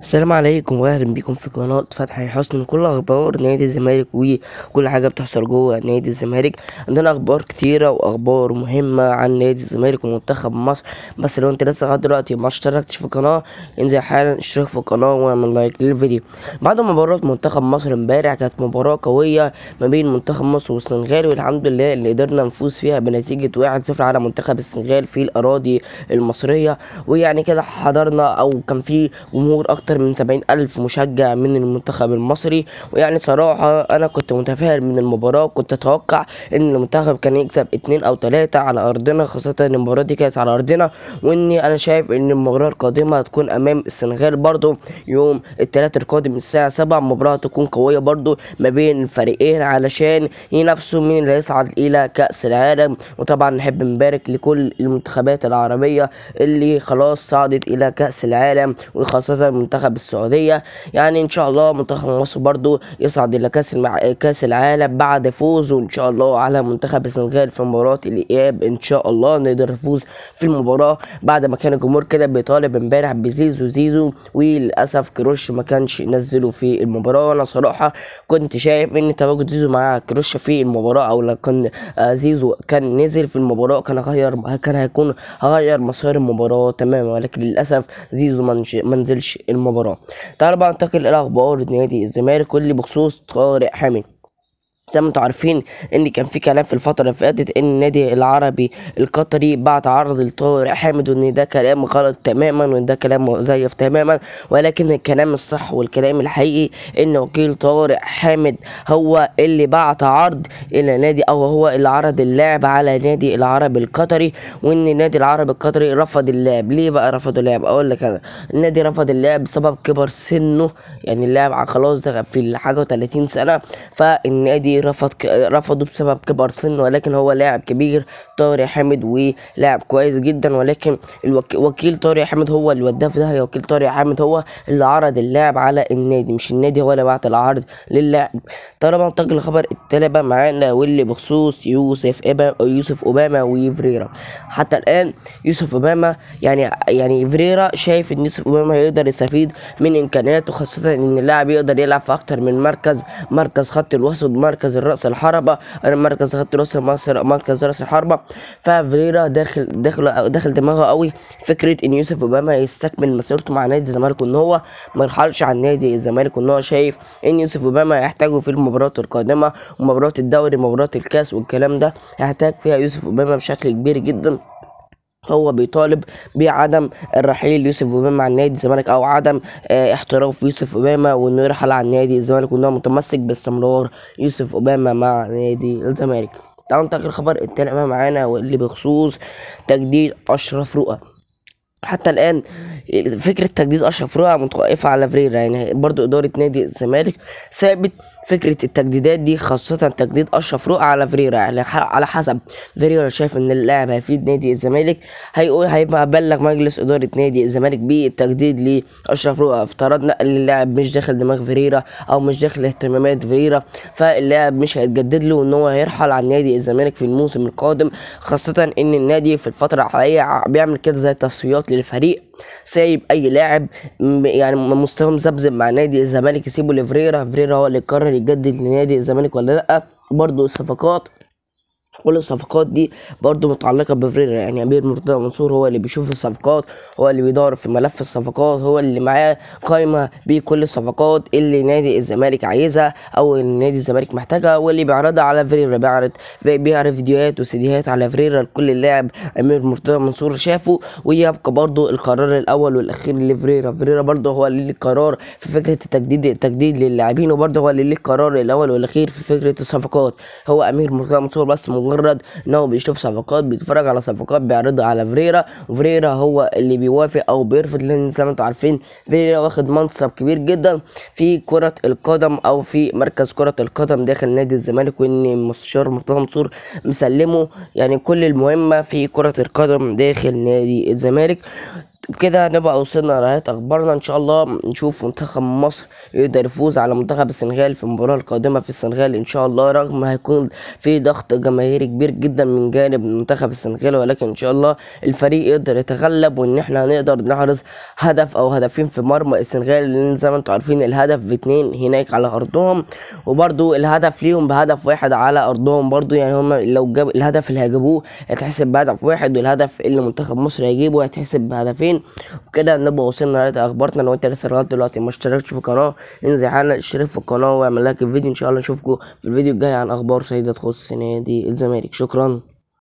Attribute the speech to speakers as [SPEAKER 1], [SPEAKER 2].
[SPEAKER 1] السلام عليكم واهلا بيكم في قناة فتحي حسن كل اخبار نادي الزمالك وكل حاجة بتحصل جوه نادي الزمالك عندنا اخبار كتيرة واخبار مهمة عن نادي الزمالك ومنتخب مصر بس لو انت لسه لغاية دلوقتي ما اشتركتش في القناة انزل حالا اشترك في القناة واعمل لايك للفيديو بعد مباراة منتخب مصر امبارح كانت مباراة قوية ما بين منتخب مصر والسنغال والحمد لله اللي قدرنا نفوز فيها بنتيجة 1-0 على منتخب السنغال في الاراضي المصرية ويعني كده حضرنا او كان في جمهور اكتر أكتر من سبعين ألف مشجع من المنتخب المصري ويعني صراحة أنا كنت متفائل من المباراة كنت أتوقع إن المنتخب كان يكسب اتنين أو تلاتة على أرضنا خاصة إن المباراة دي كانت على أرضنا وإني أنا شايف إن المباراة القادمة هتكون أمام السنغال برضو يوم التلات القادم الساعة سبعة مباراة تكون قوية برضو ما بين الفريقين علشان ينافسوا مين اللي هيصعد إلى كأس العالم وطبعا نحب نبارك لكل المنتخبات العربية اللي خلاص صعدت إلى كأس العالم وخاصة المنتخب منتخب السعوديه يعني ان شاء الله منتخب مصر برضو يصعد الى كاس المع... كاس العالم بعد فوزه ان شاء الله على منتخب السنغال في مباراه الاياب ان شاء الله نقدر نفوز في المباراه بعد ما كان الجمهور كده بيطالب امبارح بزيزو زيزو وللاسف كروش ما كانش نزله في المباراه وانا صراحه كنت شايف ان تواجد زيزو مع كروش في المباراه او لو كان آه، زيزو كان نزل في المباراه كان هيغير كان هيكون هيغير مسار المباراه تماما ولكن للاسف زيزو ما منزلش المباراه المباراة تعال بقى ننتقل إلى أخبار نادي الزمالك واللي بخصوص طارق حامد زي ما انتوا عارفين ان كان في كلام في الفتره اللي فاتت ان النادي العربي القطري بعت عرض لطاهر حامد وان ده كلام غلط تماما وان ده كلام مزيف تماما ولكن الكلام الصح والكلام الحقيقي ان وكيل طارق حامد هو اللي بعت عرض الى نادي او هو اللي عرض اللعب على نادي العربي القطري وان النادي العربي القطري رفض اللعب ليه بقى رفض اللعب اقول لك انا النادي رفض اللعب بسبب كبر سنه يعني اللاعب خلاص ده في حاجه و30 سنه فالنادي رفض ك... رفضه بسبب كبر سن ولكن هو لاعب كبير طارق حامد ولاعب كويس جدا ولكن الوك... وكيل طارق حامد هو اللي وداه في ده وكيل طارق حامد هو اللي عرض اللاعب على النادي مش النادي هو اللي بعت العرض للاعب طالما انتقل الخبر التلبة معانا واللي بخصوص يوسف إبا... يوسف اوباما وفريرا حتى الان يوسف اوباما يعني يعني فريرا شايف ان يوسف اوباما هيقدر يستفيد من امكانياته خاصه ان اللاعب يقدر يلعب في اكتر من مركز مركز خط الوسط مركز مركز الرأس الحربة مركز خط نص مركز رأس الحربة ففيريرا داخل داخل داخل دماغه قوي فكرة إن يوسف أوباما يستكمل مسيرته مع نادي الزمالك وإن هو ما يرحلش عن نادي الزمالك وإن هو شايف إن يوسف أوباما يحتاجه في المباراة القادمة ومباراة الدوري ومباريات الكاس والكلام ده هيحتاج فيها يوسف أوباما بشكل كبير جدا فهو بيطالب بعدم الرحيل يوسف أوباما عن نادي الزمالك أو عدم آه، احتراف يوسف أوباما وإنه يرحل عن نادي الزمالك وإنه متمسك باستمرار يوسف أوباما مع نادي الزمالك. تعالوا ننتقل الخبر التاني معانا واللي بخصوص تجديد أشرف رؤى حتى الان فكره تجديد اشرف رؤى متوقفه على فريرا يعني برضو اداره نادي الزمالك ثابت فكره التجديدات دي خاصه تجديد اشرف رؤى على فريرا يعني على حسب فريرا شايف ان اللاعب هيفيد نادي الزمالك هيقول هيبقى بلغ مجلس اداره نادي الزمالك بالتجديد لاشرف رؤى افترضنا ان اللاعب مش داخل دماغ فريرا او مش داخل اهتمامات فريرا فاللاعب مش هيتجدد له ان هو هيرحل عن نادي الزمالك في الموسم القادم خاصه ان النادي في الفتره الحاليه بيعمل كده زي تصفيات للفريق سايب اي لاعب يعني مستواه مذبذب مع نادي الزمالك يسيبه لفريرا فريرا هو اللي قرر يجدد لنادي الزمالك ولا لا برضه الصفقات كل الصفقات دي برضو متعلقة بفريرا يعني أمير مرتضى منصور هو اللي بيشوف الصفقات هو اللي بيدور في ملف الصفقات هو اللي معاه قائمة بكل الصفقات اللي نادي الزمالك عايزها أو اللي نادي الزمالك محتاجها واللي بيعرضها على فريرا بيعرض بيعرض فيديوهات وسيديهات على فريرا لكل اللاعب أمير مرتضى منصور شافه ويبقى برضو القرار الأول والأخير لفريرا فريرا برضو هو اللي ليه القرار في فكرة التجديد التجديد للاعبين وبرضو هو اللي ليه القرار الأول والأخير في فكرة الصفقات هو أمير مرتضى منصور بس مجرد ان هو بيشوف صفقات بيتفرج على صفقات بيعرضها على فريرا وفريرا هو اللي بيوافق او بيرفض لان زي ما انتم عارفين فيريرا واخد منصب كبير جدا في كرة القدم او في مركز كرة القدم داخل نادي الزمالك وان المستشار مرتضى منصور مسلمه يعني كل المهمة في كرة القدم داخل نادي الزمالك بكده نبقى وصلنا لنهاية أخبارنا إن شاء الله نشوف منتخب مصر يقدر يفوز على منتخب السنغال في المباراة القادمة في السنغال إن شاء الله رغم هيكون في ضغط جماهيري كبير جدا من جانب منتخب السنغال ولكن إن شاء الله الفريق يقدر يتغلب وإن إحنا هنقدر نحرز هدف أو هدفين في مرمى السنغال لأن زي ما أنتم عارفين الهدف باتنين هناك على أرضهم وبرده الهدف ليهم بهدف واحد على أرضهم برده يعني هما لو جاب الهدف اللي هيجيبوه هيتحسب بهدف واحد والهدف اللي منتخب مصر هيجيبه هيتحسب بهدفين فين وكده نبقى وصلنا لغايه اخبارنا لو انت لسه لغايه دلوقتي ما اشتركتش في القناه انزل حالا اشترك في القناه واعمل لايك الفيديو ان شاء الله نشوفكم في الفيديو الجاي عن اخبار سيده تخص نادي الزمالك شكرا